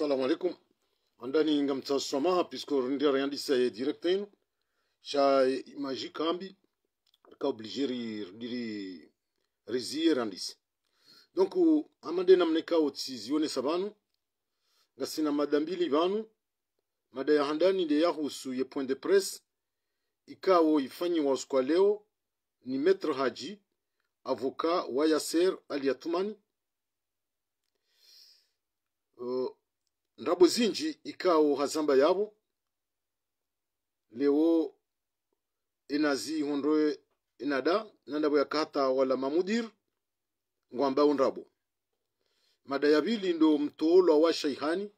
السلام عليكم عندني نقم تسمعها بيسكو ندير ريان دي ديريكتين شا ماجي كامبي كا اوبليجي ري ريزي رانديس دونك amande namneka otsi zione sabanu ngasina mada mbili vanu mada ya handani de yahusu ye point de presse ikawo ifanyiwa usiku leo ni Metro Haji avoka wa Yasser Ali uh, ndabo zinji ikao hazamba yabo lewo inazi hondo inada ya kata wala mamudir ngwamba ndabo mada ya vili ndo mtoolwa wa shaihani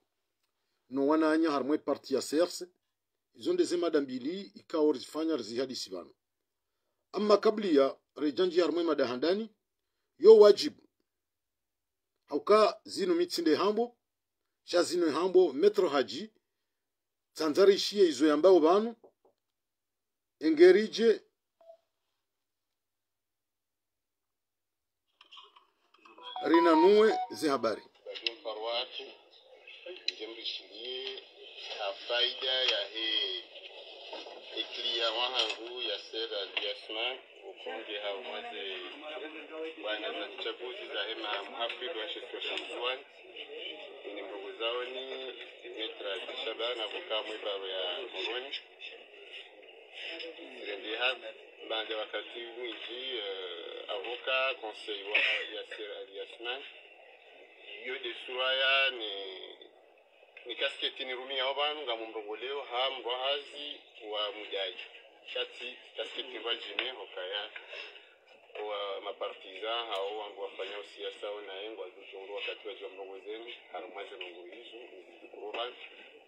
no anya harmwe parti ya serse izo ndeze mada mbili ikao rizifanya rizihadisi vano amma ya rejanji harmwe mada handani yo wajibu hauka zinu mitsinde hambo shazino hambo metro haji tsanzarishiye izo yambao banu engerije rinanue zihabari mrishinie na faida ya hii iklia wangu ya sera ya snack ubunge au mwaze bwana za chaguzi za hema Muhafidh washitosha mzuani ni ndugu zao ni Demetra Shabana kukaa mwibaro ya Moroni zirendi hapa bande wakati mwiji eh, avoka conseil wa Yasir Ali Yasman iyo desuraya ni ni kasketi ni rumia wabanu ngamumrongolewa ha mrwahazi wa mujaji kati kasketi imagine okaya wa mapartiza hao wangu wafanya siasa na yengo azuchunguru wakati wa jombongo zenu harumaze mungu hizo kuroba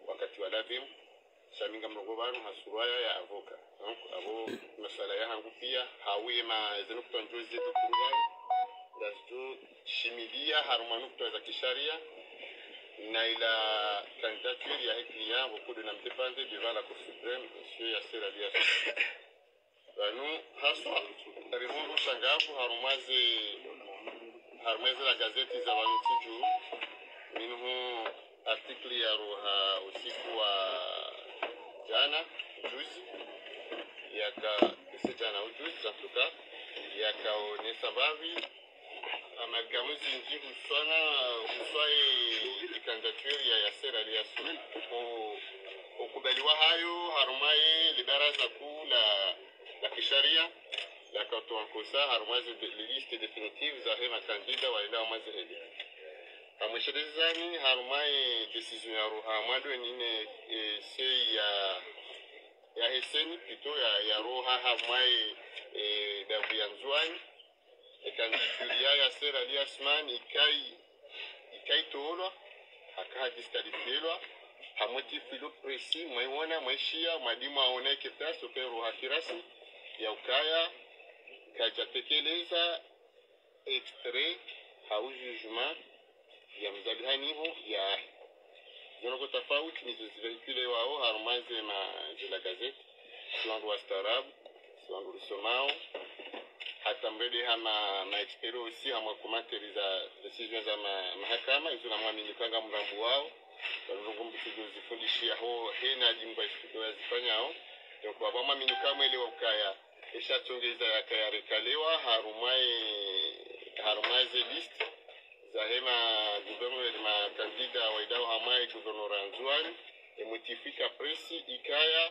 wakati wa lavi shaminga mrogo banu hasuruaya ya avoka donc abo masala ya hangu pia hawiye ma zenu kutonjozi zetu kurubaya shimilia harumanu kutoza kisharia nayla candidature ya client bokudu na mdépense devant la cour suprême monsieur yasser alias banu haswa rimuru shangafu harumaze harumaze la gazeti za banutiju minhu artikli ya ruha usiku wa jana juzi yaka jana ujuzi zantuka yakaonesha bavi amagamuzi nzi muswana muswaye ikandaturi ya yasera liaso okubaliwa hayo harumaye libaraza kuu la, la kisharia la katoa kosa harumaye liste definitive za he makandida waenda wamaze hedi pamwesherezani harumaye decision ya roha mwando e, sei ya ya heseni pito ya, ya roha harumaye e, ya nzwani ekandidatire sera aliasman ikaitorwa akahadiskalifiirwa hamwe tifilo presi mwaiwona mwaishiya mwadimu aoneke pyaso pe ruhafirasi ya ukaya kajatekeleza extrait hau jugement ya mzabihaniho ya ahi zionako tofauti nizo ziveikule wao harumaze ma zila gazeti silandu wastaarabu wangu Lusomao hata mbele hama maexperiensi hamwa za decision za ma, mahakama izo namwaminikanga mrambu wao vanurungumbutigozifundishiaho hena jimba jingwa yazifanyao yokuwa vamwaminikamwele wakaya eshatongeza yakayarekalewa harumai harumai ze list za hema ma kandida wa waidao hamae guvernor anzuani emotifika presi ikaya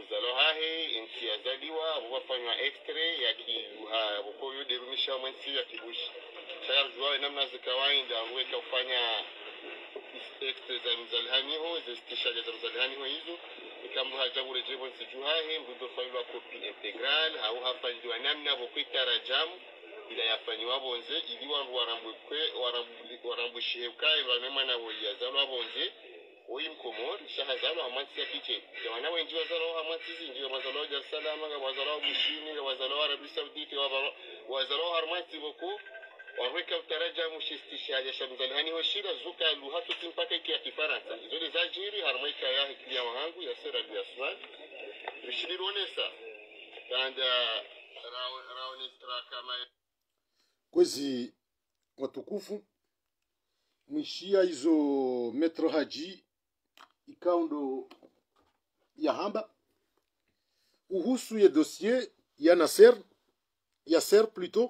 uzalohahe insi yazaliwa bubafanywa x-ray yude rumisha wa mwensi yakibushi sayari ziwawe namna zikawainda weka kufanya x-ray za mzalihaniho zisitishaja za ho hizo ikambu nsi juhahe nsijuhahe fanywa kopi integral au hafanyiwa namna bokwita rajamu ila yafanyiwa bonze ili wandu warambushihe kae bamemwana boyazalwa bonze oyimkomor shahazaro amantsiya piche ke wana wenji wazalo amantsizi ndio wazalo dar salam ga wazalo bushini wazalo arabi sauditi wazalo harmati boku waweka utaraja mushistishali shamzalhani hoshira zuka luhatu timpaka iki ya kifaransa izole zajiri harmaika ya hikilia wahangu ya sera bi asman bishirironesa kanda uh, raonestra kama kwezi watukufu mwishia hizo metro haji kaundo ya Hamba kuhusu ya dossier ya naser ya Ser ya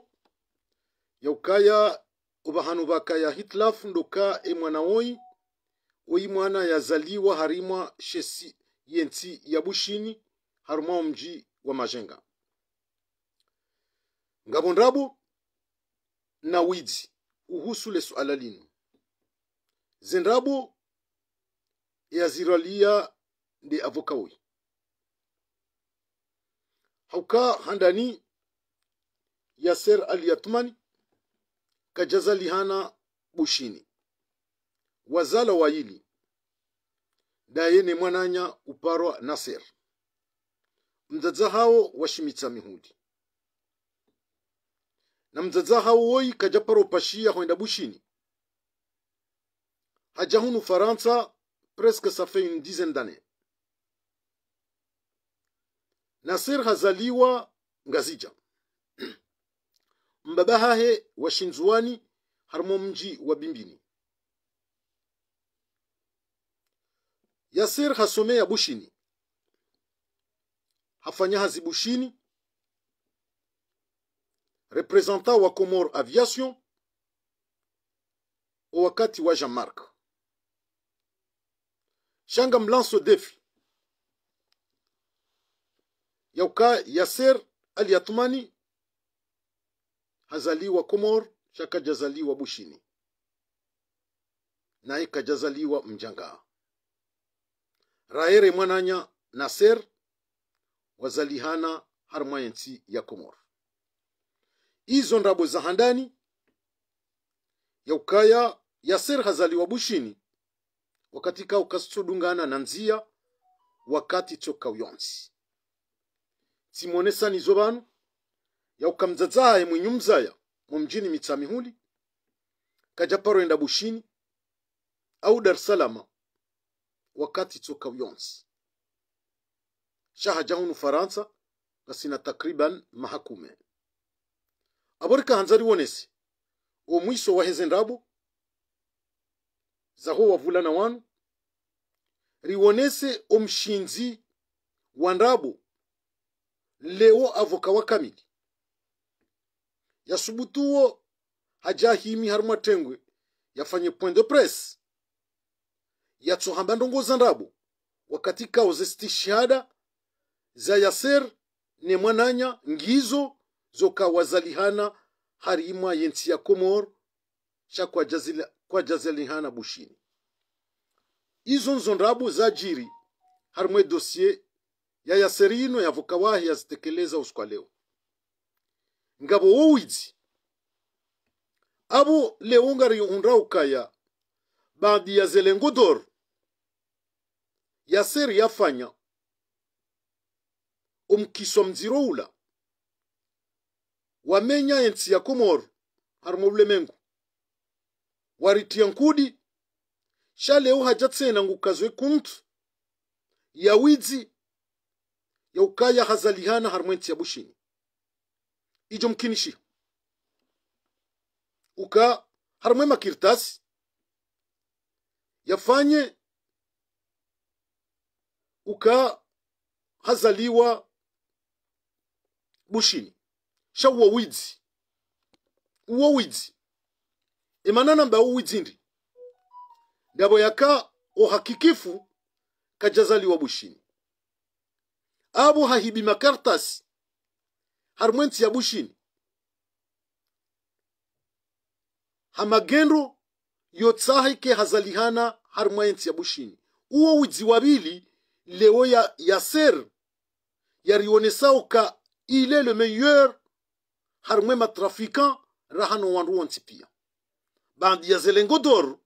yaukaya obahanu bakaya hitlafu ndoka emwana oi oi mwana yazaliwa harimwa shesi yenti ya bushini harumwa omji wa majenga ngabondrabu na widzi uhusu lesu suala lino et à ziralia hauka handani yaser aliyatmani kajaza lihana bushini wazala waili dayene mwananya uparwa naser mdzadza hawo washimitsa mihudi na mdzadza hawo woyi kajaparo pashiya hoenda bushini hajahunu faransa presque ça fait une dizaine d'années Nasser hazaliwa ngazija mbaba hahe washinzuani harmomji wa bimbini yasir hasomea bushini hafanya hazi bushini representa wa Komor Aviation wakati wa Jean-Marc shanga me au défi. Yauka Yasser Al Yatmani hazaliwa Komor, shakajazaliwa Bushini naye kajazaliwa Mjanga. Raere Mwananya Nasser wazalihana harmayensi ya Komor. Izo ndabo za handani Yaukaya Yasser hazaliwa Bushini wakati ka ukasudungana na nzia wakati choka uyonsi timonesanizo banu yaukamdzadzaye mwinyumzaya mumjini mitsamihuli kaja bushini au dar salama wakati choka uyonsi shahajahunu faransa gasina takriban mahakume aborikahanza aliwonese uwo mwiso waheze ndabo zaho wavulana wanu riwonese omshinzi wa ndabo leo avoka wa yasubutuo yasubutuwo hajahimi haruma atengwe yafanye point de presse yatsohamba ndongoza ndabo wakati kao zesitishihada za yaser ne mwananya ngizo zokawazalihana harimwa yensi ya komor chakwajazalihana bushini izo za jiri harumwe dosiye ya Yaserino ya wahi yazitekeleza uswa leo ngabo wowizi abo leo ngarihundra ukaya badi ya zelengudor yaseri yafanya omkiswa mdziro ula wamenya ensi ya komoro harumo ulemengu waritia nkudi shaleho hajatsena ngo ngukazwe kuntu ya yaukaya hazalihana harmwenti bushini ijo mkinishi uka harmwe makirtasi yafanye uka hazaliwa bushini shauwa wizi uwa wizi emanana mba uwizi ndi ndabo yaka ohakikifu kajazaliwa bushini abo hahibi makartasi harumwensi ya bushini hamagendo yotsahike hazalihana harumwensi ya bushini uwo wizi wabili leo ya yaser yarionesao ka il le meilleur harumwe matrafikan rahano wandu wonsi pia bandi ya zelengodoro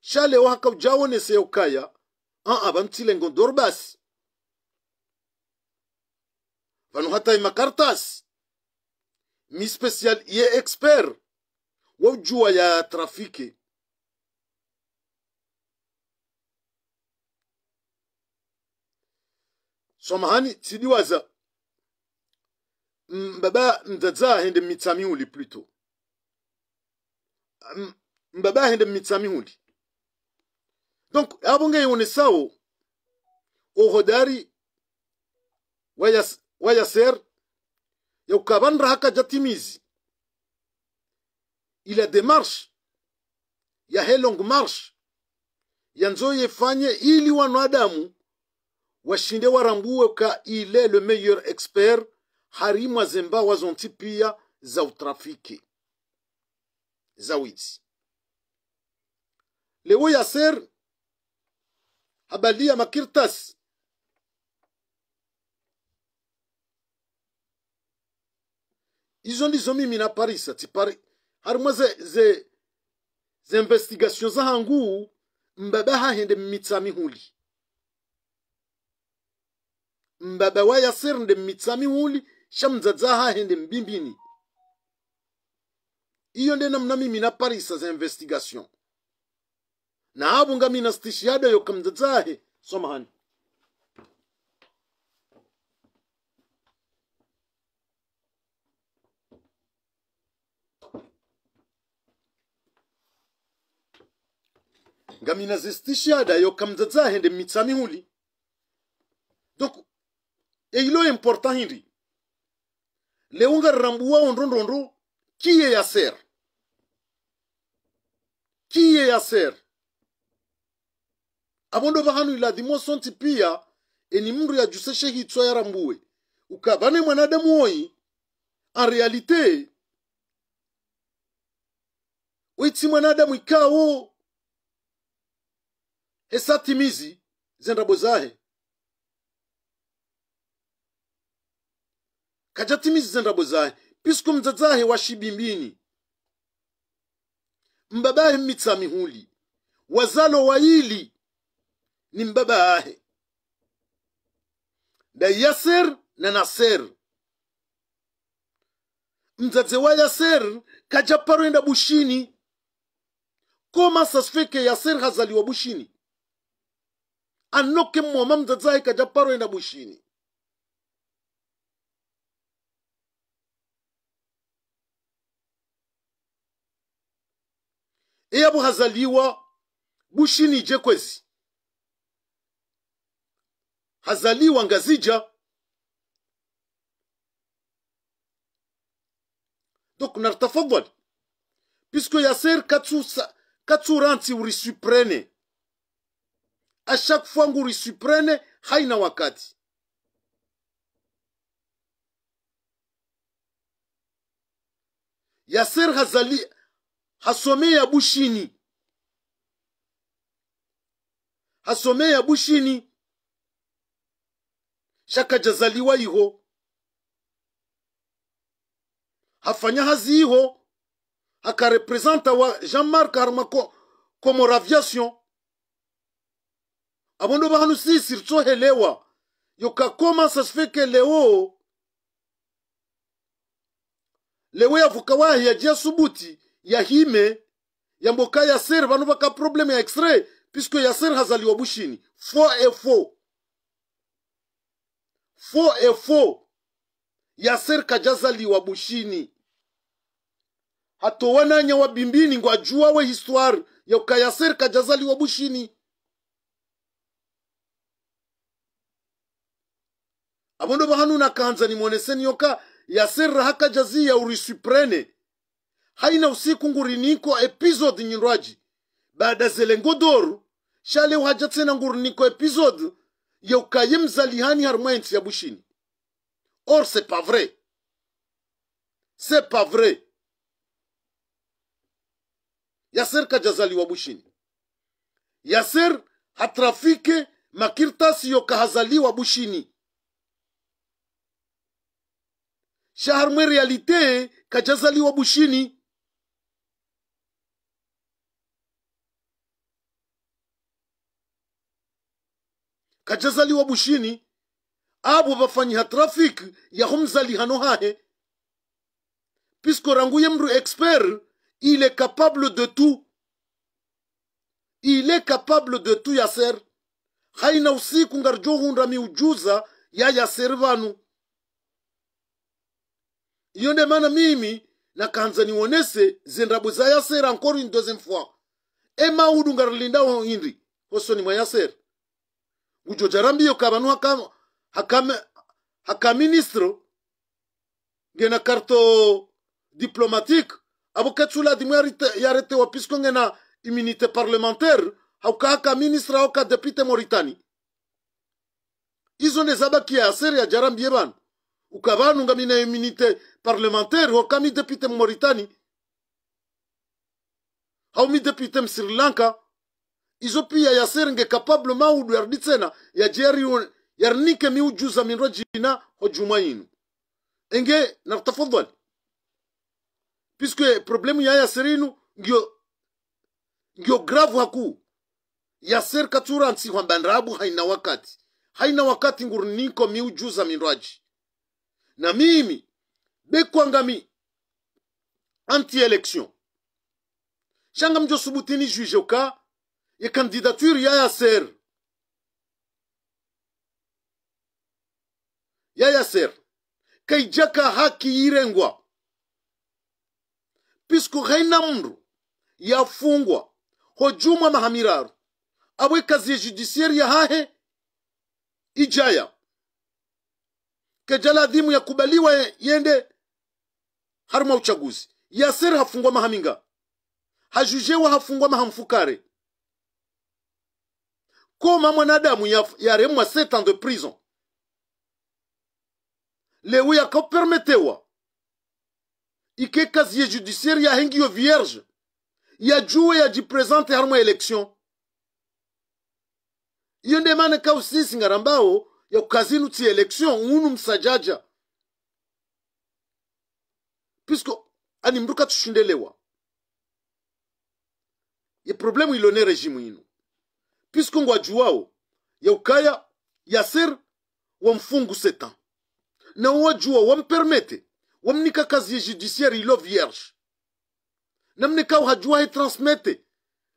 Chale wakaw jawone se yo kaya, an a bantilengon dor bas. Banu hatay makartas. Mi spesyal ye eksper, wawjwa ya trafike. Somhani, tidi waza, mbaba mdadza hende mitami huli pluto. Mbaba hende mitami huli. donc abongeyionesawo waya ser, wayaser kaban haka jatimizi il a ya longue marche yanzoyefanye ili wanadamu est le meilleur expert hari za Le habalia makirtas izo ndizo mimi na paris ati paris harimwo ze ze ze investigation zahanguu mbaba hahende mmitsa mihuli mbaba wa yasir nde mmitsa mihuli shamdzadza hahende mbimbini iyo nde namna mimi na paris za investigation abu nga minastishiyada yo zahe soma hani nga minazistishiyada yokamda zahe nde mitsami huli e eilo importa hindi leunga rambuwa ondrondondo kiye ya ser kiye ya ser abondo vahanwila dhimoso sonti pia eni mndu yajuseshe hitswa yarambuwe ukavane mwanadamu oyi en realite uitsi mwanadamu ikawo esatimizi zendabo zahe kajatimizi zendabo zahe pisku mdzadzahe washibimbini mbabahe mmitsa mihuli wazalo waili ni mbaba ahe da yasir na nasir mzadze wa yasir kaja bushini koma sasfeke yasir hazaliwa bushini anoke mwama mzadze ahe kaja paroenda bushini eyabu hazaliwa bushini je kwezi hazaliwa ngazija donc nartafadal puisque yaser katsuransi urisuprene a chaque fois ngu urisuprene haina wakati yaser hazali ya bushini ya bushini shakajazaliwa iho hafanya hazi iho hakarepresenta wa jean-marc harma komor raviation abondo bahanu sisiri tsohelewa yokakoma sasifike leo lewo yavuka wahi yajia subuti yahime yamboka yaseri banu baka probleme ya x-ray ya yaseri hazaliwa bushini 4 e 4 4 Yasser Kajazali wa Bushini hatowananya wa bimbini ngo ajuwawe histoire yauka Yasser Kajazali wa Bushini abondo bahanuna kanza nimwoneseni yoka Yasser rahaka ya urisuprene haina usiku nguriniko episode nyindwaji baada zelengodoru shale uhajatse na nguriniko episode yow ka yimzali hani har moyensi ya bushini or c'est pas vrai c'est pas vrai yaser kajazaliwa bushini yaser hatrafike makirtasi yo kahazaliwa bushini shahar mwe realite kajazaliwa bushini kachazaliwa bushini abo bafanyiha traffic hano hahe pisko ranguye mru expert il est capable de tout il est capable de tout yaser haina usiku hunda miujuza ya yaseri vanu iyo nde maana mimi nakanza nionese zendabwe za yaseri encore une deuxième fois emaudu ngarlindaho indi hosoni mwa yaseri gujo jarambiyo kabanu hakam hakam hakaministro ngena karto diplomatique abo kachula dimu yarete wapisko ngena immunité parlementaire hauka haka ministre hauka depute Mauritani izo nezabaki ya aseri ya jarambie banu ukabanu ngamina immunité parlementaire hauka mi depute Mauritani hau mi depute Sri Lanka izo pia yaserenge kapablo maudu yarditsena yajeriun yarnike miujuza min rajina hojuma yinu enge nartafadhali piske problemu ya yaserinu ngio ngio gravu haku yaser katsura nsi hwamba nrabu haina wakati haina wakati ngurniko miujuza minrwaji na mimi bekwangami anti election shanga mjo subutini juije ukaa et candidature Yasser. Yasser. Kaijaka haki irengwa. Pisku haina mru. Yafungwa. Hojuma mahamiraru. Awe kazi ya judiciaire ya hahe. Ijaya. Kejala adhimu kubaliwa yende haruma uchaguzi. Yasser hafungwa mahaminga. Hajujewa hafungwa mahamfukare. Kama mwanadamu yaremwa sept ans de prison leo yakapermetewa ike kazie judiciaire yahengiyo vierge Ya yajuwe yajipresente harimo election iyo ndemane ngarambao ya kazinu utsi election ng'unu msajaja puisque ani mndu katushushundelewa iproblemu ilone regimu inu puisque ngwajuwao yaukaya Yasir wamfungu setan na wajua wampermete wamnika kazi ya judiciaire ilo vierge namne kaw hajua he transmete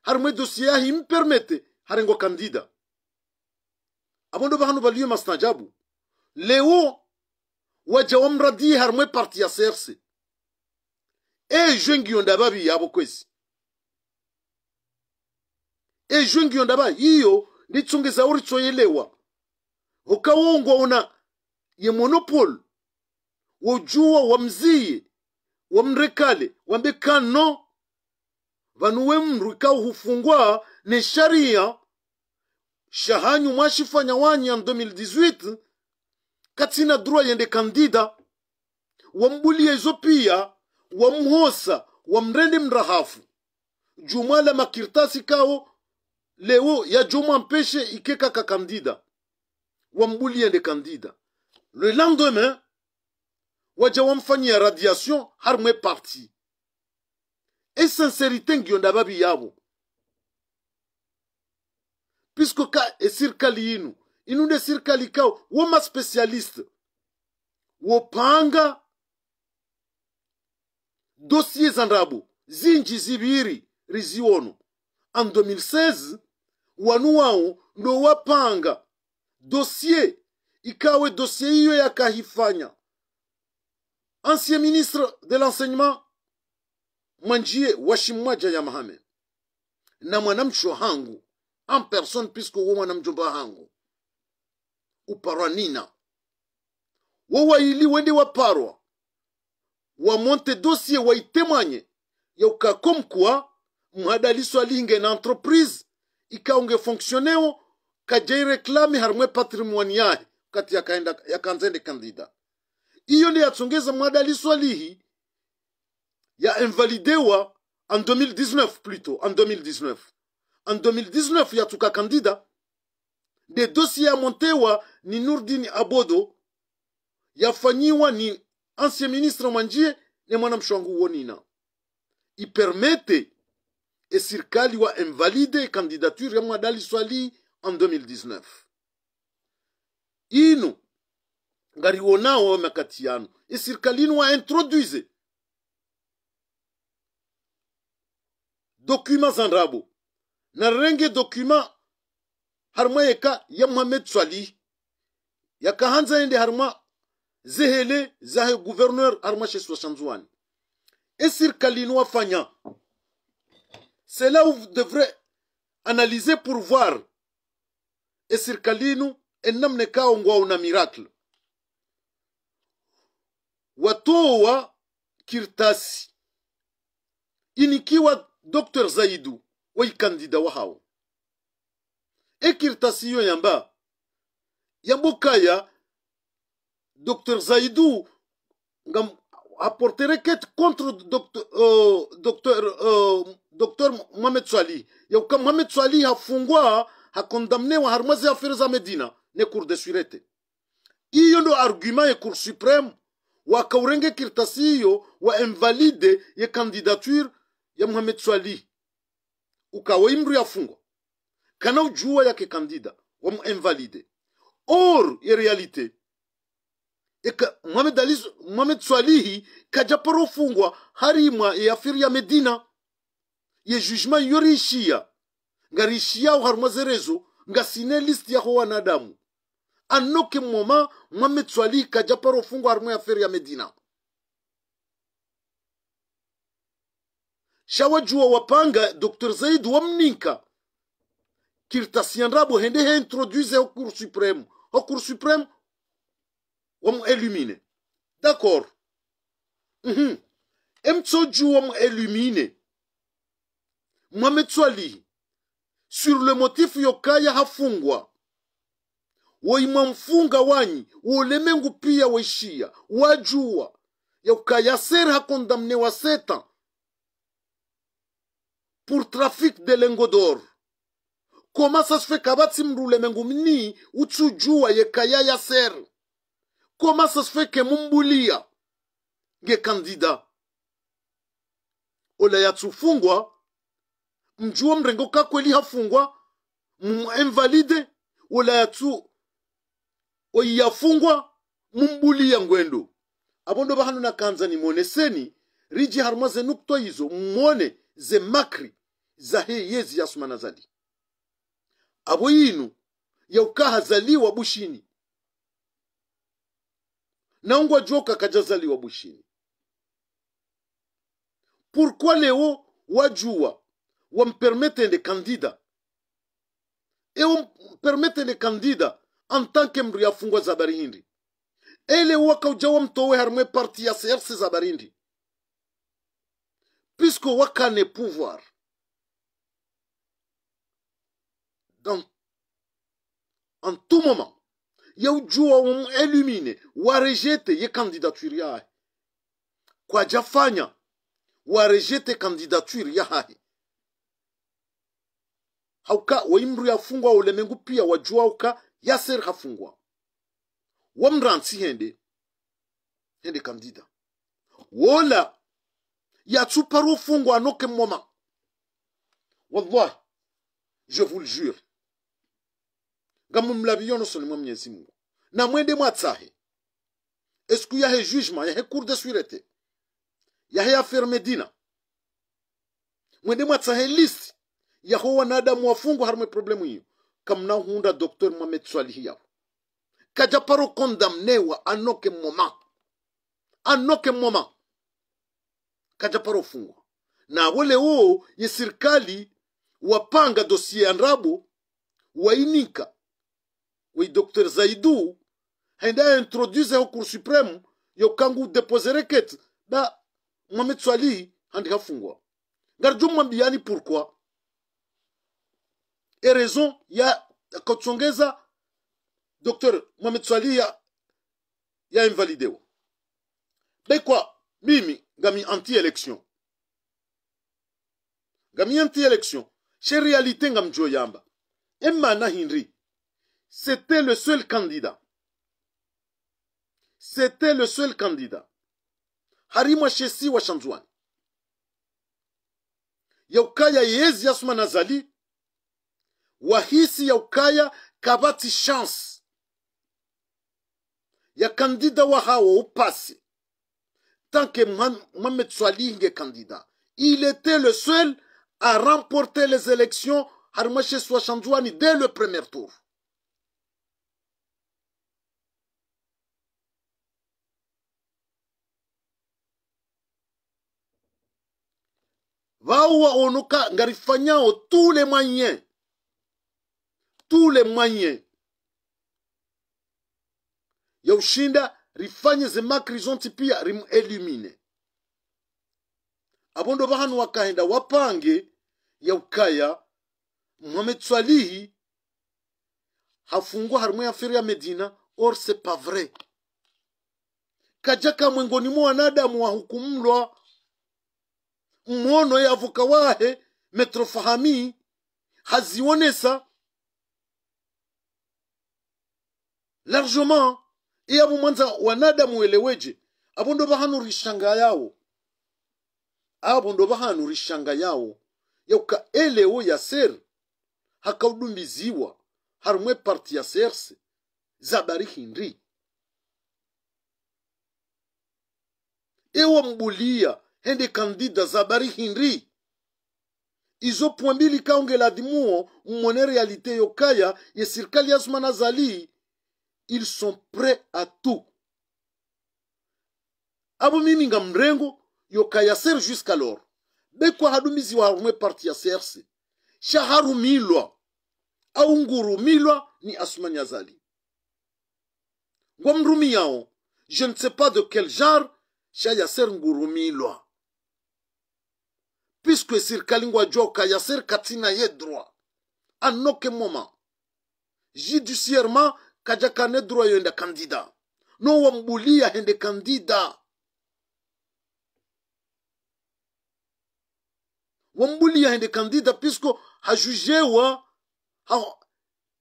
harimwe mwe dossier yahi impermete harengo kandida abondo bahanu baliyo mastajabu leo waja wamradie har parti ya serse e eh, jwengiyo ndababi yabo kwezi ezho ngiyo ndaba iyo nditsungisa uri tsoyelewa una ye monopol wojuwa wa mrekale wambekano vanu wemndu ikawu hufungwa ne sharia shahanyu mwashifanya ya 2018 katsina drua yende kandida wambulia wa pia wa wamrende mrahafu jumala makirtasi kawo leo yajomwampeshe ike kaka kandida wambuliende kandida le lendemain waja wamfanyia radiation mwe parti esincerité ngionda babi yabo puisque ka esirikali inu inu nde sirikali kao woma spécialiste wopanga dossier zandrabo zinji zibiri riziwono en 2016 wanu wao ndo wapanga dossier ikawe dossier hiyo yakahifanya ancien ministre de l'enseignement mwanjie washimwaja ya mahame na mwanamcho hangu en personne puisque wo mwanamjomba hangu uparwa nina wo waili wende waparwa wamonte dossier waitemanye yaukakomkwa mwadaliso alinge na entreprise ikaunge fonctioneo kajaireklami harmwe patrimoni yae kati yakaenda yakanzende kandida iyo ndi yatsongeza mwadaliso alihi ya invalidewa en 2019 plutôt en 2019 en 2019 yatsuka kandida de dossier montewa ni nurdini abodo yafanyiwa ni ancien ministre mwanjie ne mwana mshwangu wonina ipermete et Sir wa invalide candidature de mwadali swali en 2019 inu gari ou Makatiano. Et Sir serikali inu a introduise documents en na renge documents harma yeka ya mohamed swali yaka hanza ende Harma zehele zahe gouverneur chez she Et Sir nous a fanyan c'est là où vous devrez analyser pour voir. Et sur Kalinu, namne on un miracle. Watoa kirtasi. Inikiwa Dr. Zaidu, waikandida wahao. Et kirtasi yo yamba. Yambokaya, Dr. Zaidou, ngam apporterait quête contre Dr. docteur, euh, euh, docteur Mohamed Swali yow Mohamed Swali hafungwa hakondamnewa harmazi aferi za Medina ne cour de surete. iyo ndo argument ya cour supreme wakaurenge kirtasiyo wa invalide ya candidature ya Mohamed Swali ukawa imru fungwa. kana ujua yake kandida wa invalide or ya realite eka Mohamed Ali Mohamed Swalihi kajaparo fungwa harimwa ya aferi ya Medina ye jujma yorishia ngarishia uharmazerezo ngasine list yaho wanadamu anoke moma mwametswalika japaro fungo ya aferi ya medina shawajuwa wapanga dr zaid Kirta kirtasiandrabo hende heintroduise ho cour supreme ho cour supreme wamuelimine d'accord mm -hmm. emtsojuwa muelimine Mohamed Swali sur le motif Yokaya hafungwa waimwamfunga wanyi wolemengu pia waishia wajua Yokaya ser hakondamne wa setan pour trafic de lingots d'or comment ça se fait kabatsi mrulemengu mni utsujua Yekaya ya ser koma ça se fait mumbulia ge candidat ola yatsufungwa mjuo mrengo ka kweli hafungwa mumemvalide wala oyafungwa mumbuli mumbuliya ngwendo abondo bahano ni moneseni riji haruma nukto kutoyizo mumone ze makri za he yezi yasumana zadi abo yinu yaukahazaliwa bushini ungwa joka wa bushini pourquoi leo wajua wampermetende le e en tant que mndu et zabari barindi ele wakauja towe harimwe parti ya à zabari hindi puisque wakane pouvoir donc en tout moment ye ujua umwelumine warejete ye kwa yahe kwajafanya warejete kandidature candidatures. hauka waimru yafungwa ulemengu pia wajua uka yaser hafungwa wamransi hende hende kamdida wola yatsuparu fungwa noke moma wallahi je vous le jure ngamumlabi yonoso nimwe mwenyezi mungu na mwende mwatsahe esku yahe jugement yahe cour de surete yahe affaire medina mwende mwatsahe liste yaho wanadamu wafungwa harimo problemu hiyo kamnahunda doktor mohamed swali yaho kajaparo kondamnewa anoke moma anoke moma kajaparo paro fungwa na wale wo ye serikali wapanga dosie andrabo wainika wi dr zaidu henda introduce ho cour supreme yokangu depose rekete ba mohamed swalihi handi hafungwa ngarjo mwambiani pourquoi Et raison il y ya le docteur Mohamed a ya, ya invalidewa ben quoi, mimi gami anti élection, gami anti election che realite jo yamba emana hinri c'était le seul candidat c'était le seul candidat harima Chesi wa shanzwani kaya yezi yasuma nazali wahisi ya ukaya kabati chance ya candidat wa au upasi tant que Mamet Swalih est candidat il était le seul à remporter les élections Harmache Swachandouani dès le premier tour Onoka onuka ngarifanyao tous les moyens tous les moyens ya ushinda rifanye ze izonsi pia rimuelimine abo ndo bahanu wakahenda wapange ya ukaya Mohamed Swalihi hafungwa harimwe yafiri ya Medina or c'est pas vrai kaja mwengoni mwa mu wa wahukumlwa mwono yavuka wahe metrofahami hazionesa largement iyavo mwanza wanadamu weleweje abo ndo bahanura rishanga yawo abo ndo bahanura rishanga yawo yauka elewo ya ser hakaudumbiziwa harumwe parti ya serse zabari hindri ewa mbulia hende kandida zabari hindri izo pwambili kaongela dimuo mmone realite yokaya ye sirikali ya zuma ils sont prêts à tout. abo mimi nga mrengo yokayaseri jusqu'alors bekwa hadumiziwa harumwe parti ya crc milwa. au ngurumilwa ni asumani azali ngwa yao je ne sais pas de quel genre nguru ngurumilwa puisque sir kalingwa jwa kayaser katina ye droit À aucun moment judiciairement kane droit yoyenda kandida nowambulia hende kandida wambulia hende kandida pisko hajujewa ha,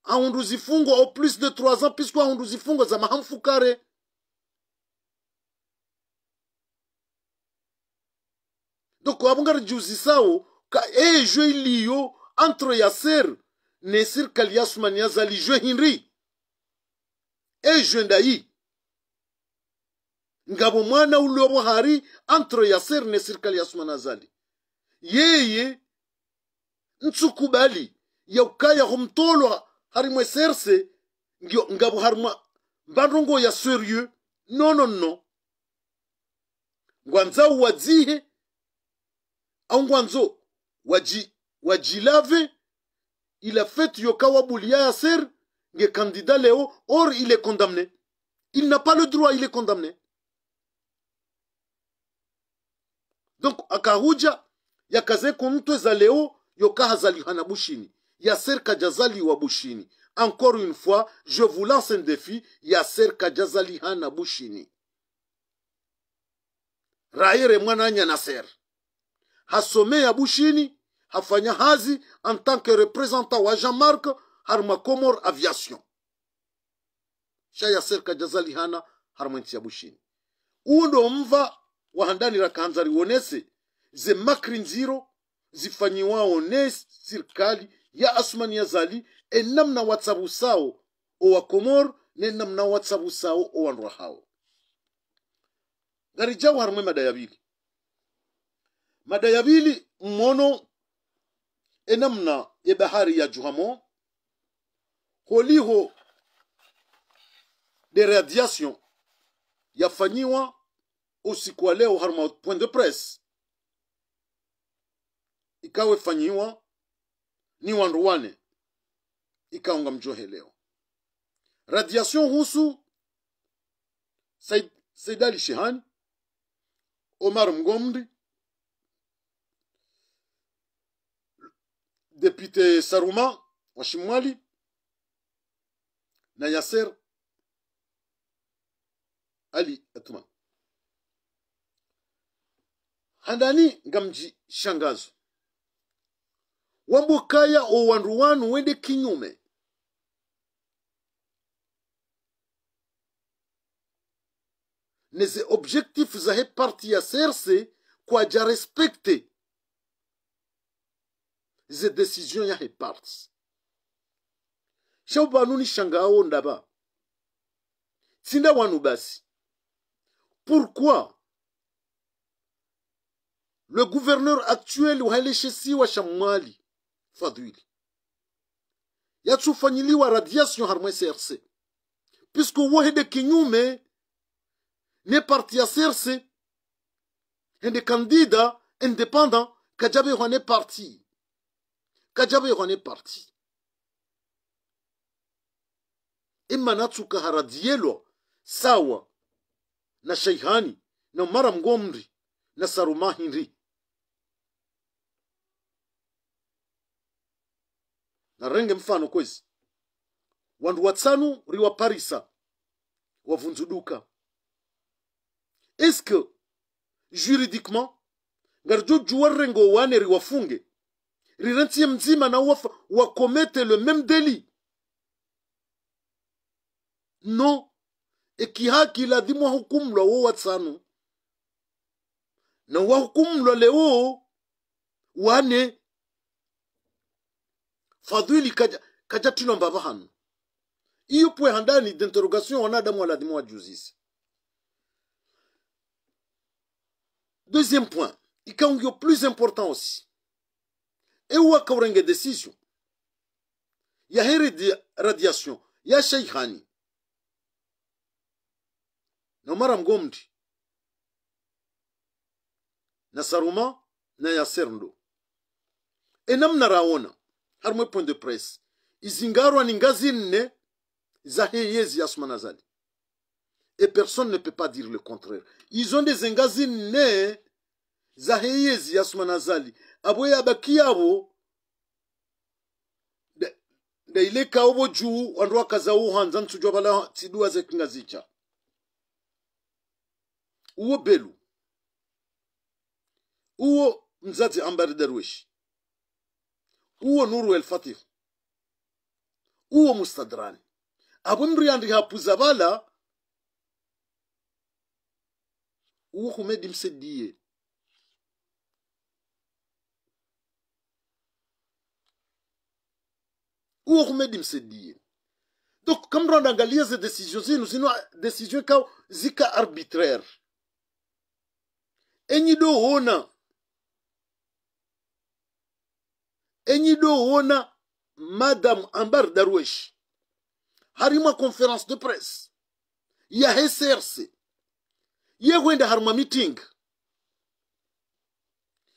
haundu zifungwa au plus de 3 ans pisko haundu zifungwa za mahamfukare donc abunga rjuzi sao ka ejwe liyo entre yaser nesir kaliasmani li jwe hinri ezwe ndayi ngabo mwana ulobo hari entre yaser ne serikali ya sumana yeye ntsukubali yaukaya mtolwa hari serse ngio ngabo harimwa mbanrongo ya serieu nonono non non ngwanzau wadzihe au ngwanzo waji wajilave ila fete yokawabuliya ya ser Le candidat Léo, or il est condamné. Il n'a pas le droit, il est condamné. Donc, à il y a mtu za yoka Hazali bushini yaser ou bushini encore une fois je vous lance un défi yasser moi bushini raire mwananya naser hasomea bushini hafanya hazi en tant que représentant wa jean marc harma comor aviation serka jazali hana harma bushini yabushini uwo ndomva wahandanira kanza rionese ze makri nziro zifanyiwao onesi sirkali ya asmani ya zali enamna o wa komor nenamna watsabusao sao o ngari jawo harimwe jawa harma madayabili. Madayabili mmono enamna ya bahari ya juhamo koliho de radiation yafanyiwa usiku wa leo harma point de press ikawe fanyiwa ni wandu wane ikaunga mjohe leo radiation husu Said, Ali Shehani Omar mgomdi député Saruma washimwali na Yasser Ali Atuma. handani gamji shangazo wambukaya ou wanruan wende kinyume neze objectif he parti ya serse kwaja respecte ze décision la parti pourquoi le gouverneur actuel ou basi pourquoi le gouverneur actuel wa sha mali fadhili wa radiation harmwe crc puisque de kinyume ne parti à crc hende candidat indépendant kajabe parti kajabe parti imanatsuka haradzielwa sawa na shaihani na mara mgomri na sarumahinri narenge mfano kwezi wandu watsanu riwaparisa wavunzuduka eske juridiquement ngari jojuwa rengo wane riwafunge rirentsie mzima na wakomete le meme délit no ekihaki lazima wahukumulwa wo watsanu na wahukumulwa lewo wane fadhili kaja, kaja tilomba vahanu iyo pwe handani d'interrogation wanadamu walazima wajuzise deuxième point ikaungio plus important aussi euwa kaurenga decision ya heri radiation ya sheikhani nomara mgomti na saruma na yaser ndo enam naraona point de presse Izingarwa ni ngazi nne et e personne ne peut pas dire le contraire ils ont des ngazi nne za heyezi ya zali abo yabaki yabo ndaileka obo juu wandu wakaza uhanza uwo belu uwo mzazi ambari darwish uwo nuru el fatih uwo mustadrani abo mriandri hapuza bala uwo humedi msediye uwo humedi msediye donc kamranda angalia ze décision zinu zinu décision kao zika arbitraire enyi do wona enyi do ona. madame ambar darwesh harima conférence de presse ya hsrc yekwenda harima meeting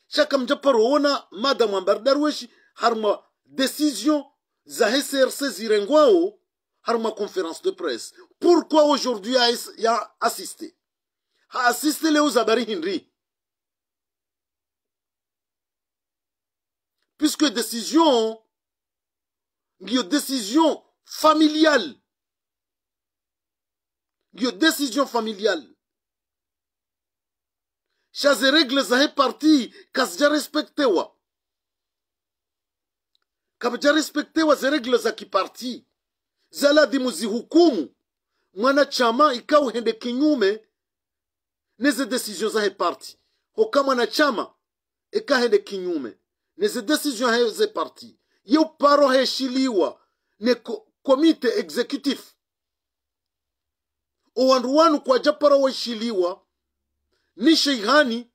Chakam mjaparo ona madame ambar darwesh Harma décision za SRC zirengwao harma conférence de presse pourquoi aujourd'hui a assisté a assisté le zabari Henry? Puisque décision, il y a décision familiale. Il y a décision familiale. Chaze règles est parti, respecté kasja respectewa. Kabja respectewa ze règles za kiparti. Zala dimuzi hukumu. Mwanachama ikawa hende kinyume neze decision zahe parti. Hoka mwanachama ikawa hende kinyume. Neze decision hayo ze parti ye heshiliwa ne komite executive o wandu wanu kwaja paroheshiliwa ni sheihani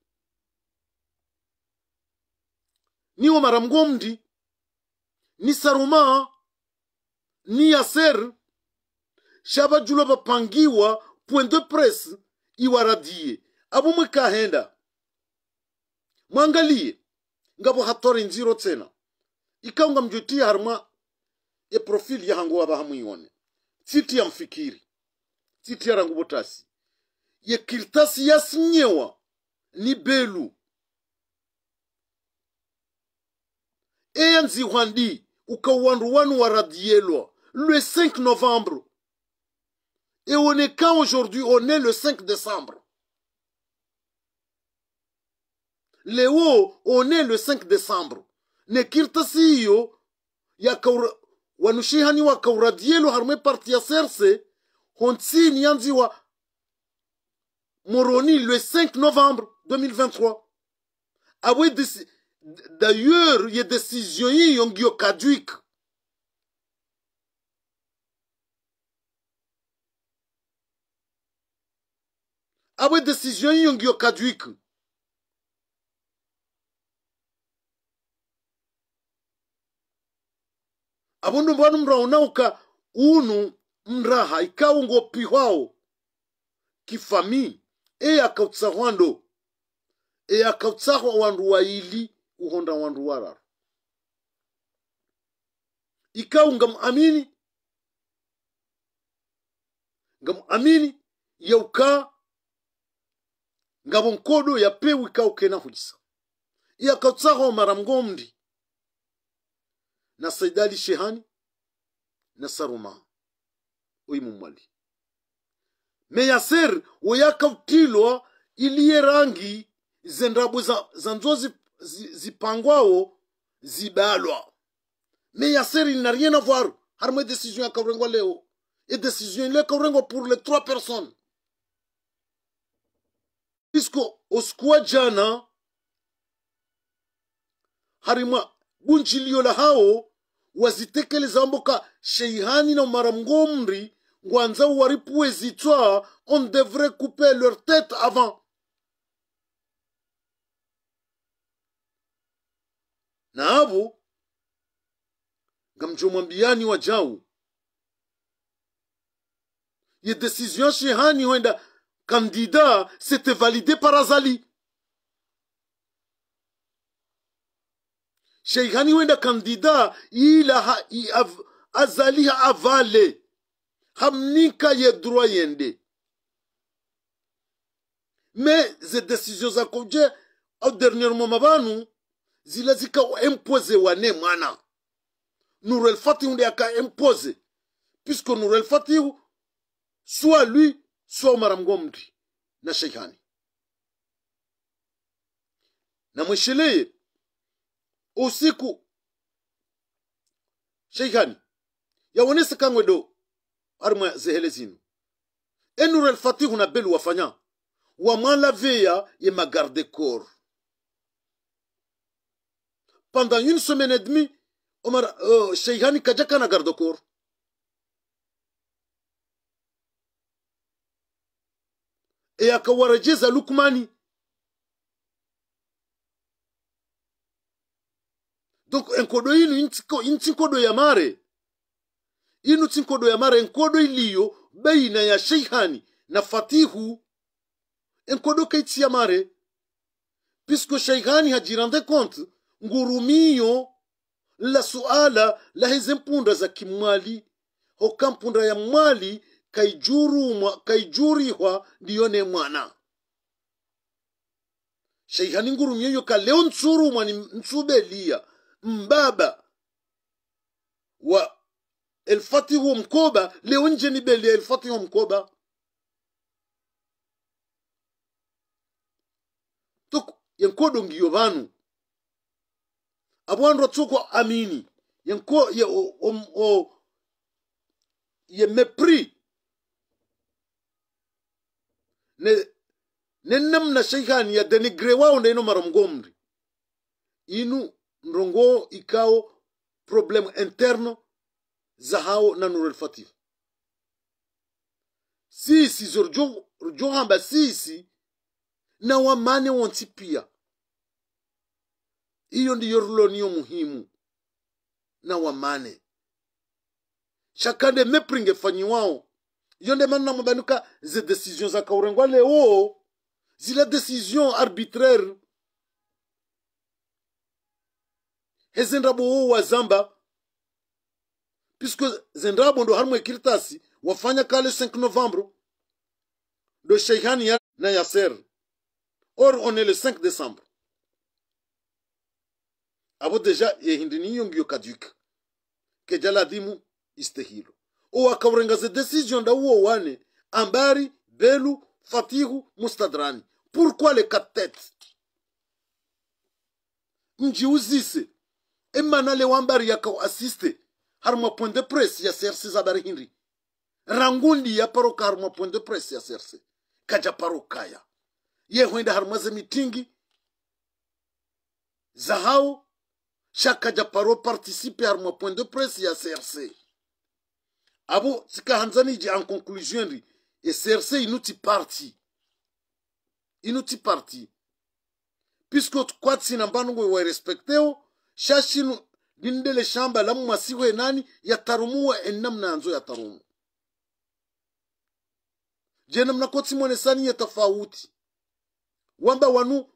niwo maramgomdi ni saruma ni yaser shabajula bapangiwa point de presse iwaradiye abo mwekahenda mwangalie ngabo hatore nziro tsena ikaunga mjutia harma ye profili ya hangu waba hamuione tsiti ya mfikiri tsiti ya rangu botasi ye kiltasi yasinyewa ni belu eya nzihwandi ukauwandu wanu waradielwa le 5 novembre et on est quand aujourd'hui on est le 5 décembre Leo, on est le 5 décembre. Nekirta siyo, ya kaura, wanushihani wa kauradielo harme parti à serse, honti nianzi Moroni le 5 novembre 2023. Awe d'ailleurs, il y a des décisions qui sont caduques. Ah oui, décisions qui sont caduques. abundu mbwanu mrawo nauka unu mraha ikau ngopihwao kifami eya ndo eya kautsahwa e wandu waili uhonda wandu wararu ikaunga amini nga amini yauka ngavo nkodo yapewi kaukena hujisa iya e kautsahwa mara mgomndi na Saidali Shehani na Saruma uyu mwali meyaser woyakautilwa iliye rangi zendrabwe za, za nzo zipangwawo zibalwa meyaser il n'a rien à voir harimo décision yakaurengwa leo e décision ile kaurengwa pour les trois personnes puisque osikuwa jana harima bunjilio la hao wazitekelezamboka sheihani na maramgomri ngwanza waripuwe zitwa on devrait couper leur tête avant na abo ngamjomwambiani wajau ye décision shehani wenda kandida c'était validé par azali Sheikhani wenda kandida ila av, ha avale hamnika ye droit yende me ze decision za koje au dernièrement mabanu zila zika impose wane mwana nurel Fatiou ndi aka impose puisque nurel Fatiou soit lui soit Omar Mgomdi na Sheikhani na mwishileye usiku sheihani yawonese kangwe do arimwe zehele enur enuru alfatihu na belu wafanya veya ye magarde cor pendant une semaine et demi omar euh, sheihani kaja garde cor e akawarejeza lukmani donc enkodo yinu intinkodo ya mare inu tinkodo ya mare enkodo iliyo baina ya sheihani na fatihu enkodo kaiti ya mare puisque sheihani hajirande compte ngurumio la suala la hizi mpunda za kimwali hoka mpunda ya mwali kaijurumwa kaijurihwa ndiyone mwana sheihani ngurumio yo kaleo ntsurumwa ni ntsubelia mbaba mm. wa elfati huo mkoba leo nje ni beli ya elfati huo mkoba tuku yanko dongiyo vanu abwandu tuko amini yanko ya o, o, o ya mepri ne ne shaykhani ya denigre wao ndaino maramgomri inu mrongo ikao problemu interno za hao nanurelfativa sisi zorjohamba sisi na wamane wonti pia iyo ndiyo niyo muhimu na wamane shakande mepringe fanyi wao iyo ndemana mabanuka ze decision za kaurengwa leo zila decision arbitraire ezendabo zendrabu wa zamba puisque zendrabu ndo harimwe kiritasi wafanya kale 5 novembre do sheihani ya na yaser or on est le 5 décembre abo deja yehindi niyo ngiyo kadyuka kejaladimu istehilo uwa ze decision da uwo wane ambari belu fatihu mustadrani pourquoi le quatre têtes mji uzise emana le wambari lewambari yakauasiste harma point de presse ya serse zabari hinri rangundi ya paroka harma point de presse ya serse kaja parokaya yehwenda harumwa zemitingi zahau shakaja paro participe harma point de presse ya crc abo ji en conclusion ri e serse inuti parti inuti parti puisque kwatsina mbanongo respecteo shashinu lindele shamba la mwasiwe nani yatarumuwa enam nanzo yatarumu jena mnakotsi sani ya tofauti wamba wanu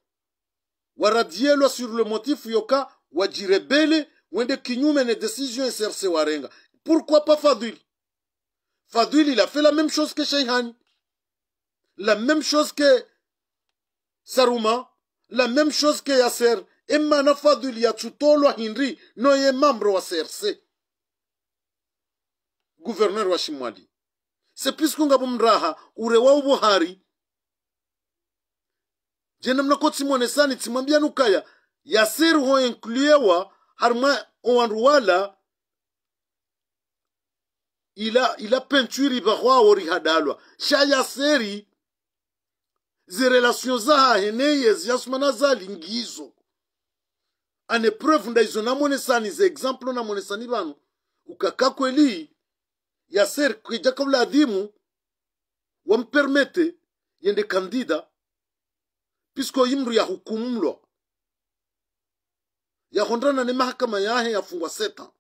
waradielwa sur le motif yoka wajirebele wende kinyume ne décision se warenga pourquoi pas Fadil Fadil il a fait la même chose que Shayhani la même chose que Saruma la même chose que Yasser emana fadhili yatsutolwa hinri noye mambro wa crc guverner wa ximwali sepiskunga mraha ure wa uvuhari jene mnakotsimwonesani nukaya yasiru ho inkluyewa harimwa owandu wala ila ila penturi vahwawo rihadalwa sha yaseri zirelasion zaha heneye ziyasumana zalingizo ane preuve ndaizo ze example namonesani vanu ukaka kweli yaser kija kabla adhimu wampermete yende kandida pisko imru ya yahondana ne mahakama yahe yafungwa seta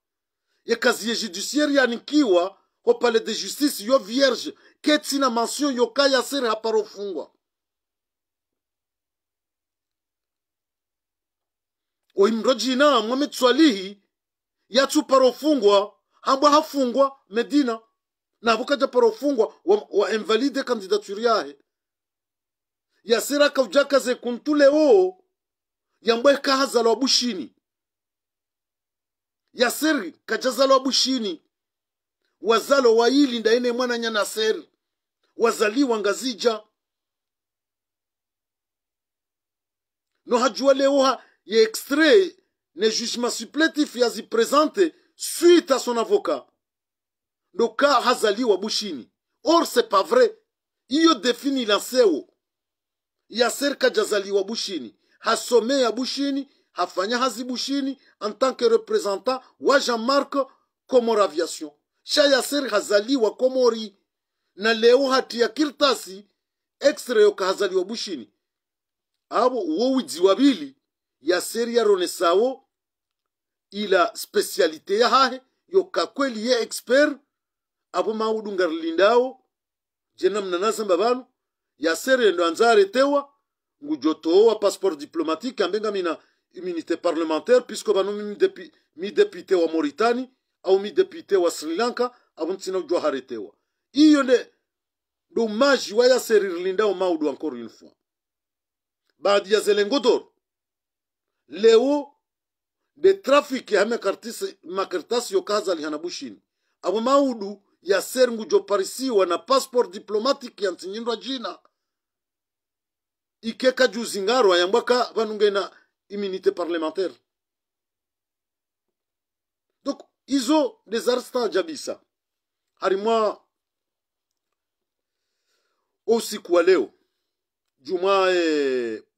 yekazi ye judiciaire yanikiwa ho palais de justice yo vierge ketsina mention yoka haparo haparofungwa oimrojina mwametswalihi yatsu parofungwa hambwa hafungwa medina navo kaja parofungwa wa, wa invalide kandidature yahe yasera kaujakaze kuntulewo yambwe kahazalwa bushini yaseri kajazalwa bushini wazalo waili ndaine mwananya naseri wazaliwa ngazija nohajuwa lewoha ya extrait ni jugement suppletif yaziprezante suite à son avocat doka hazaliwa bushini or c'est pas vrai iyo defini lansewo yaser kajazaliwa bushini hasomea bushini hafanya hazi bushini en tant que représentant wa jean-marc Komor aviation sha yaser hazaliwa komori na leo hati ya kirtasi yoka hazali wa bushini abo uwo widziwabili ya seriarone sawo ila specialite ya hahe yoka kweli ye expert abo maudu ngarlindawo jenam nanazamba banu ya sere ndo anzare tewa ngujotowa passeport diplomatique ambenga mina immunité parlementaire puisque banu mi, depi, mi député wa Mauritani au mi député wa Sri Lanka abuntsina ujwa haretewa iyo ne dommage wa ya sere lindawo maudu encore une fois baadhi ya zele leo de trafiki hame makaratasi yokaza alihana bushini abu maudu ya serengu parisi na passport diplomatic yansinyindwa jina ikeka juzingarwa ayambaka vanunge na immunité parlementaire donc izo des arrestan jabisa harimwa usiku wa leo jumaa e,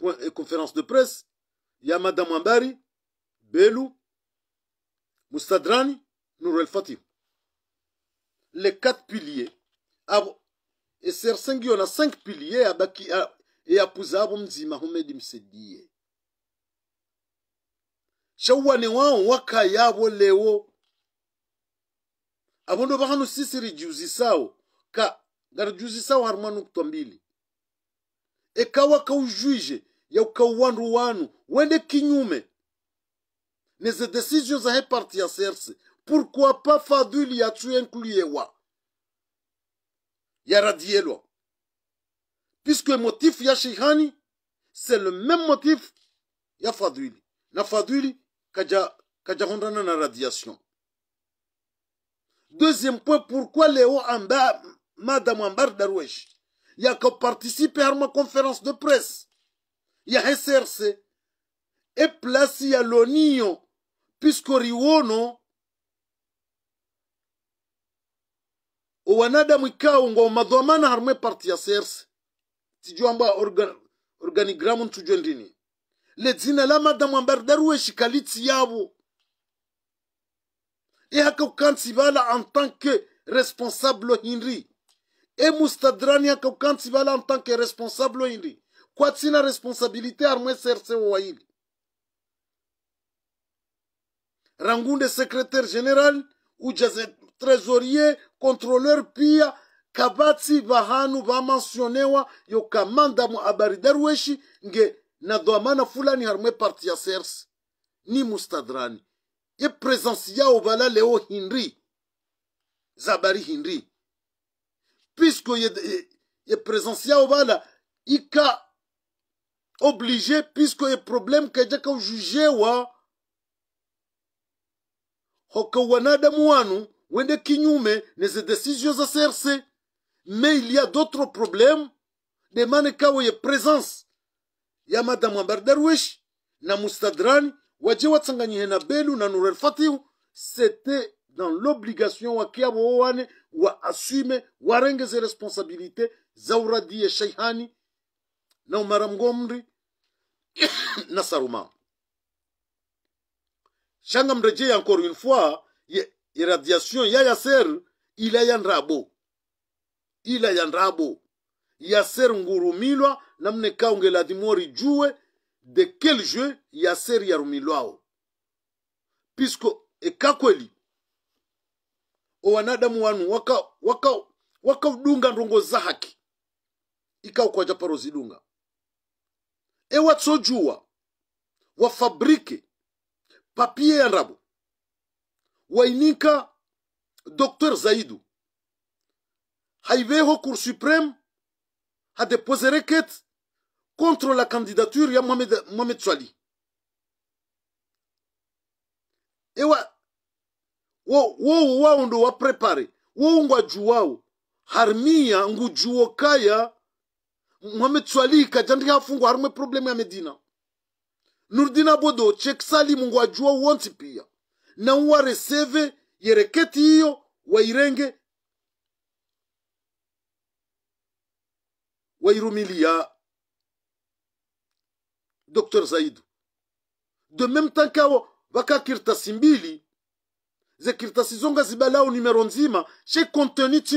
eh, eh, conférence de presse Ya Madame Mbari, Belou, Moustadrani, Nour El Fatif. Le kat pilye. Ab, ah, eser 5 yon, a 5 pilye, a baki, a, e apouza aboum zi Mahoumedi Mseddiye. Chaw wane wan, wakaya, wolewo. Ab, ondo bahan ou sisiri djouzisa ou, ka, gara djouzisa ou harmanou ktombili. E kawa kawjoujje, ya ukauwandu wanu wende kinyume neze décision est parti à serse pourquoi pas a fadhili yatsu Y'a radiélo. puisque motif ya shihani c'est le même motif ya fadhili na fadhili kaja kajahondana na radiation deuxième point pourquoi leo amba madame ambar darwesh à ma conférence de presse ya SRC e place ya Lonio puisque riwono wanadamu ou umadhwamana armé parti ya SRC tijua amba organ, organigramu ndini la madamu ambari daruwe shikalitsi yabo e haka là en tant que responsable hindi e mustadrani haka là en tant que responsable hindi kwa la responsabilité armwe src waili rangunde secrétaire général ujaze trésorier contrôleur pia kabatsi vahanu vamansionewa yokamandamo abari darueshi nge na dhamana fulani harumwe parti ya sers ni mustadrani ye presence yao vala leo Hinri. zabari Hinri. puisque ye, ye, ye ika obligé puisque le problème que e problem kajaka ujujewa hoka wanadamu wanu wende kinyume neze desizio za CRC mais il y a d'autres problèmes demane kawa ye présence ya madame ambar darwish na mustadrani waje he na belu na nurer c'était dans l'obligation wakiabo wane wa assume renge ze responsabilité et Shayhani. na umara mgomri na saruma shanga ya encore une fois ye, radiation ya yaser ila ya ndrabo ila ya ndrabo yaser ngurumilwa namne dimori jue de quel jeu yaser yarumilwao puisque ekakweli owanadamu wanu waka waka wakadunga ndongo za haki ikaukwajaparo zidunga wa wafabrike papie ya ndabo wainika docteur zaidu haiveho cour supreme hadepose requête contre la candidature ya mohamed, mohamed swali ewa wowo wawo ndo waprepare wowo ngwajuwawo harmia ngujuwo kaya mohamed swalika afungwa harimwe problemu ya medina nurdina bodo chekisali mungu ajua wonsi pia na reseve yereketi hiyo wairenge wairumilia dr zaidu de meme temps kao kirtasi mbili zekirtasi zonga zibalao nimero nzima che konteni chi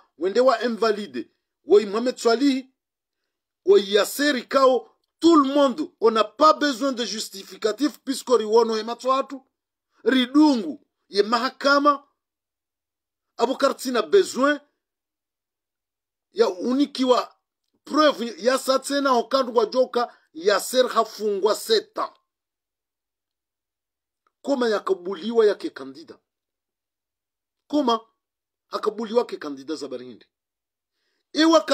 wende wa invalide woy Mohamed swali woy yaseri kao tout le monde on n'a pas besoin de justificatif puisque riwono hematso atu ridungu ye mahakama abukar tsina besoin ya unikiwa preuve yasatsena hokandu kwa joka yaser hafungwa seta koma yakabuliwa yake kandida koma hakabuliwake kandida za barindi iwa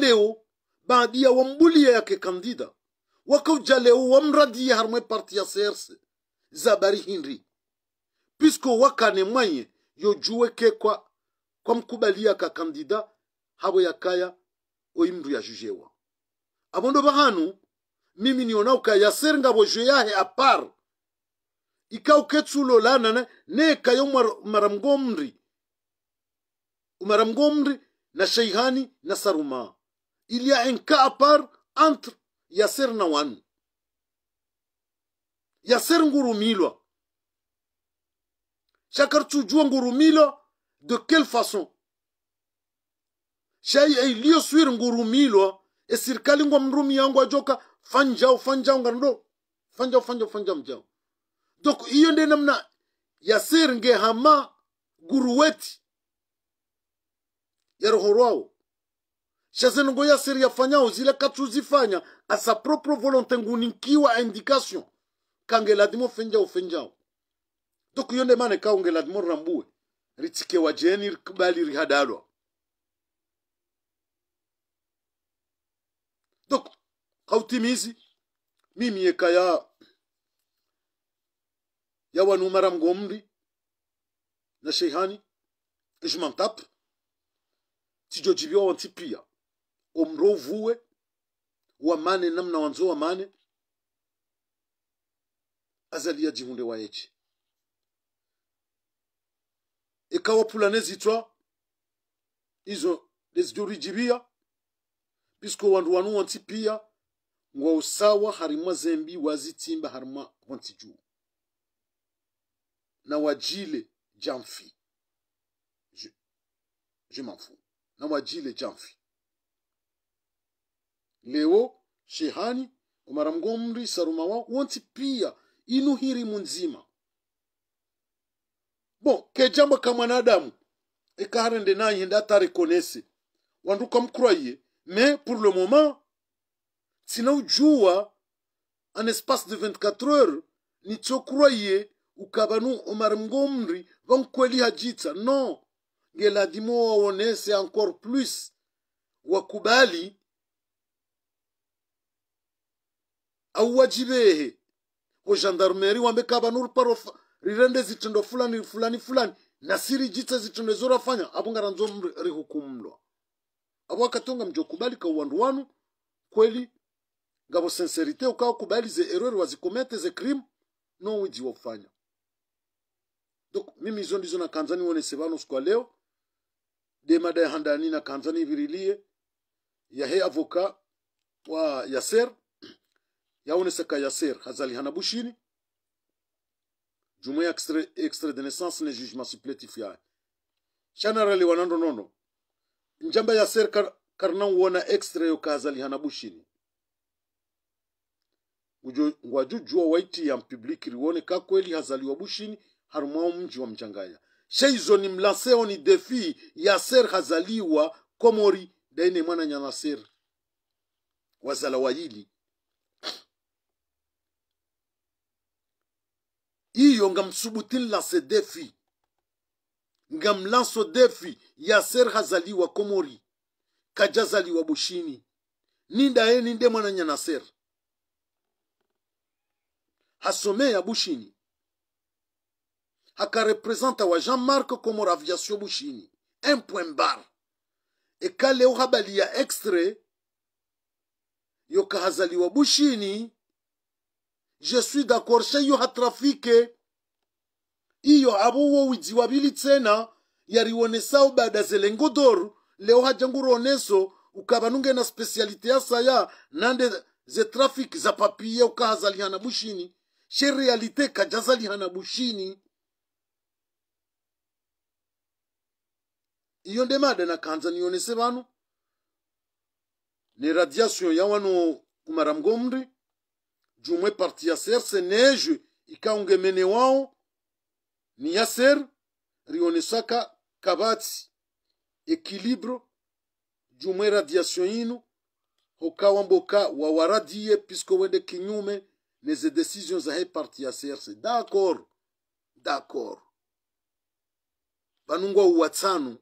leo baadiya wambulia yake kandida wakauja leo wamradiye harmwe parti ya crc za barihindri pisko wakane mwanye yojuwe kekwa kwa mkubalia ka kandida hawe yakaya oimru yajujewa abondo bahanu mimi niona ukayaseri ngabojwe yahe apar ikauke tsulo lanana nekayo maramgomri Umar Mgomri na Sheihani na Saruma. Il y a un cas à part entre Yasser Nawan. Yasser Ngurumilwa. Chakar Tchoudjou Ngurumilwa, de quelle façon chai iliyoswiri ngurumilwa esirikali ngwa mrumi yangu ajoka fanjao fanjao ngando fanjao fanjao fanjao mjao donc iyo nde namna yasir ngehama guruweti ya roho rwao shazenongo ya yafanyao zila katuzifanya asa propre volonté nguni nkiwa indication kangeladimo fenjao fenjao donc yonde mane kaongeladimo rambue ritike jeni rikubali rihadalwa donc kautimizi mimi yeka ya ya wanumara mgomri na sheihani je chicho chipyonse pia omwe wa wamane namna wanzo wamane azaliya jihunde wa echi ikawaphula nezitwa izo lezidorijibia pisko wandu wanu wansi pia ngwa usawa harimwa zembi wazitimba harima wansi juu na wajile jamfi je, je m'en fous na majile jamfi leo shehani umaramgomri saruma wonti pia inu hiri munzima bon kejamba ka mwanadamu ekarende nayenda atarekonese wandu ukamkroye me pour le moment ujua an espace de 24 heures nitsokroye ukabanu umaramgomri vankweli hajita non nge lazima waonese encore plus wakubali au wajibehe ko gendarmeri wambe kaba n'uruparo rirende zitindo fulani fulani fulani na siri zora fanya zorafanya abo ngaranzo rihukumlwa abo akatunga mjo kubalika uwandu wanu kweli gabo sincerite ukawa kubali ze erreur wazikomete ze crime no wiji wafanya donc mimi hizo ndizo kanzani nione sebano siku leo demada ya handani na kanzani ya yahe avoka wa yaser yaoneseka yaser hazalihana bushini jumuiya extra de naissance ne jugement supplétif yaye chanarali wanando nono njamba yaser kar, wona extrait yo kazali bushini ujo ngwajujua waiti ya mpubliki riwone kakweli hazaliwa bushini harumwao mji wa mchangaya Sheizo ni mlaseo ni defi Yaser hazaliwa Komori daine mwana ser. wazala wayili iyo ngamsubutin lase defi ngamlanso defi Yaser hazaliwa Komori kajazaliwa Bushini nindaye ninde mwana Hasome ya Bushini hakareprésenté wa jean-marc komoraviation bushini un point bar eka leo habari ya extrait yokahazaliwa bushini je suis d'accord yo hatrafike iyo abo wo widziwabili tsena yarionesao baada zelengodor leo hajanguroneso ukaba nunge na spesialite ya saya nande ze trafik za papiye ukahazalihana bushini she realite kajazalihana bushini iyo ndemade nakanza niyonese bano ne radiation ya wano kumara mgomri jumwe parti ya ser senejwe ikaungemene wao ni ya ser rionesaka kabati ekilibro jumwe radiation inu hokawa mboka wawaradie pisko wende kinyume ze decision za he parti ya crc d'accord d'accord vanungwa uwatsanu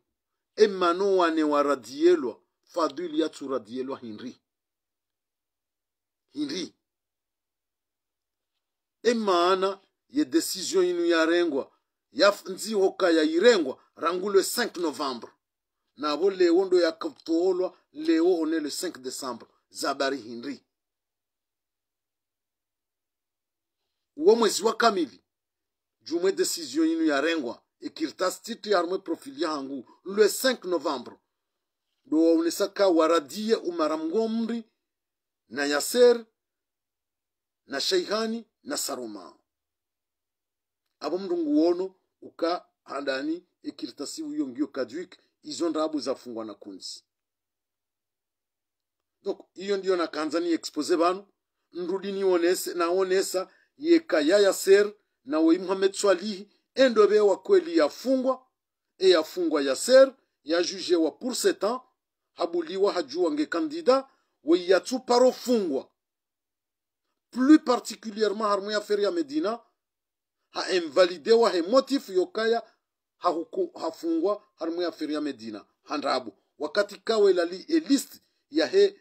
emano wane waradielwa fadhili yatsuradielwa hinri hinri emaana ye decision inu yarengwa ya nzihoka yayirengwa rangu le 5 novembre nabo lewo ndo yakatoolwa lewo one le 5 decembre zabari hinri uwo mwezi wa kamili jumwe decision inu yarengwa Ikirtas titi armwe profilia hangu le 5 novembre do waunesaka waradie umara mgomri na yaser na sheihani na saroma abo mrungu wono uka handani ikiritasi uyo ngiyo kadwik izo ndabu zafungwa na kunzi donc iyo ndiyo nakanza ni expose banu nrudi nionese naonesa yeka ya yaser na imhamed swalihi endobe ya kweli yafungwa e ya ser yajujewa pour sept ans habuliwa hajuwa nge kandida weyatsu paro fungwa plus particulièrement harmu ya medina ha invalide wa he motif yokaya hahuku, hafungwa harmu ya feri ya medina handrabu wakati kawe lali e list ya he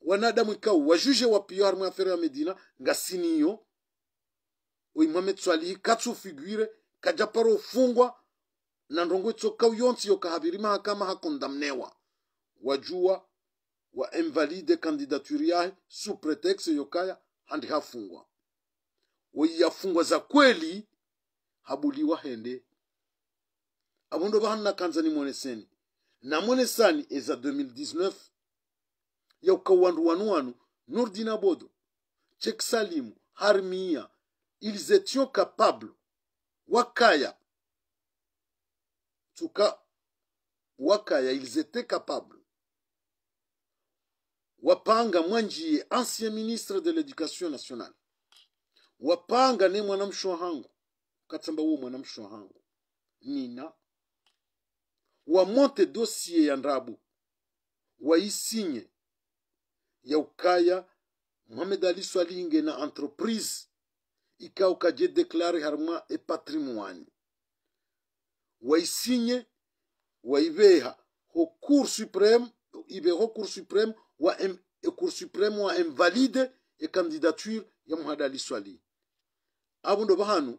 wanadamu ikau wa wapiyo harmu ya feri ya medina ngasiniyo oimwametswalihi katsu figure kajaparo ofungwa na ndongo itsokau yonsi yokahabiri mahakama hakondamnewa wajua wa invalide kandidaturi yahe su pretexe yokaya handi hafungwa weiyafungwa za kweli habuliwa hende abondo bahana kanza na namwonesani eza 2019 yauka wandu wanu wanu nurdina bodo chek salimu harmia ils étions capables Wakaya, en tout cas, Wakaya, ils étaient capables. Wapanga Mwanji, ancien ministre de l'Éducation nationale. Wapanga ne mwanamshwa hangu, katamba wu mwanamshwa hangu. Nina wamonte dossier ya Ndabu, waisinye ya ukaya Mohamed Ali Swalinge na entreprise ikaukaje deklare haruma epatrimwani wayisinye wayibeha ho cour supreme ibeho cour supreme wa em, e cour supreme wa invalide e candidature ya muhadali swali abo ndo bahanu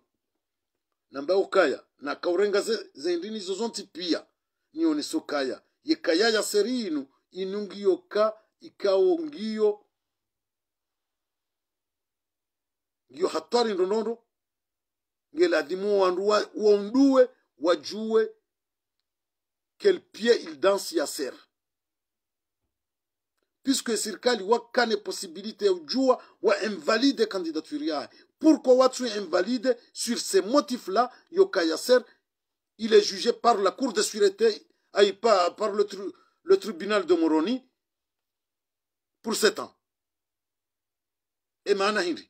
namba kaya na kaurenga ndini zo zonti pia nione sokaya yekaya ya serinu inungiyoka ikao ngiyo ndiyo hatari ndonondo ngelazimu wandu waunduwe wajue quel pied il danse ya sera puisque serikali wakane possibilité ya ujua wa invalide candidature Pourquoi pourquoi watu invalide sur ces motifs là yoka yaser il est jugé par la cour de sûreté ay ah, par, par le, le tribunal de moroni pour sept ans e maana hindi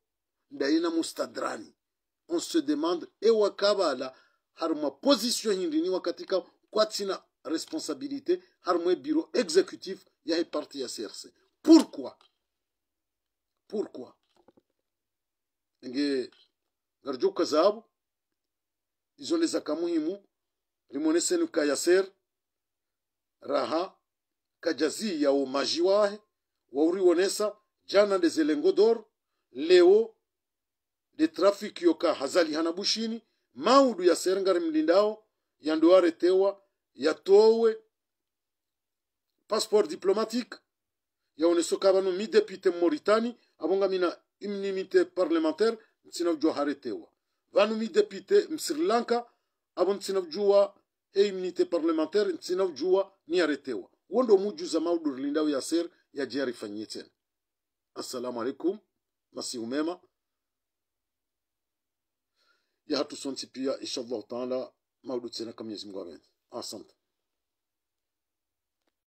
ndaina mustadrani on se demande ewa harma position hindi ni wakatika, kwatina responsabilité hari e bureau exécutif yahe parti ya crc pourquoi pourquoi nge ngarjuka zabo izo ni zakamuhimu rimone senu kayaser raha kajazi ya umaji wahe wauliwonesa jana zelengodor leo trafic yoka hazali hanabushini maudu ya serengari mlindao ya yatowe passport diplomatique yaonesoka banu midepite mmoritani abonga mina immunité parlementaire nsinabujwa haretewa banu midepite msri lanka abo jua e immunité parlementaire ni niaretewa wondo muju za maudu lindao ya ser ya jari fanyeten assalamu alaikum masihu umema ya hatu sonsi pia inshallah taala maudutsenaka kamyezi mungu avenzi asante